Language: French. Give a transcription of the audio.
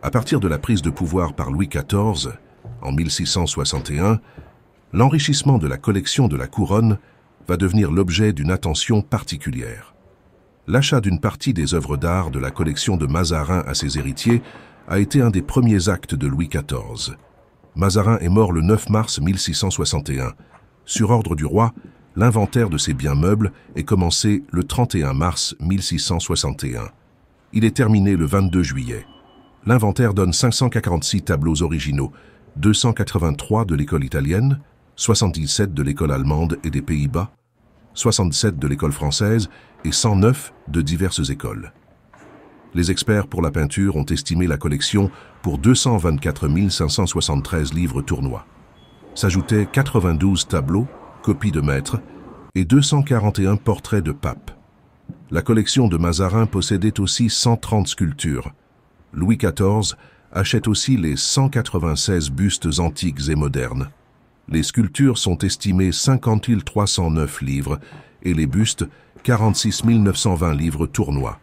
À partir de la prise de pouvoir par Louis XIV, en 1661, l'enrichissement de la collection de la couronne va devenir l'objet d'une attention particulière. L'achat d'une partie des œuvres d'art de la collection de Mazarin à ses héritiers a été un des premiers actes de Louis XIV. Mazarin est mort le 9 mars 1661. Sur ordre du roi, l'inventaire de ses biens meubles est commencé le 31 mars 1661. Il est terminé le 22 juillet l'inventaire donne 546 tableaux originaux, 283 de l'école italienne, 77 de l'école allemande et des Pays-Bas, 67 de l'école française et 109 de diverses écoles. Les experts pour la peinture ont estimé la collection pour 224 573 livres tournois. S'ajoutaient 92 tableaux, copies de maîtres, et 241 portraits de papes. La collection de Mazarin possédait aussi 130 sculptures, Louis XIV achète aussi les 196 bustes antiques et modernes. Les sculptures sont estimées 50 309 livres et les bustes 46 920 livres tournois.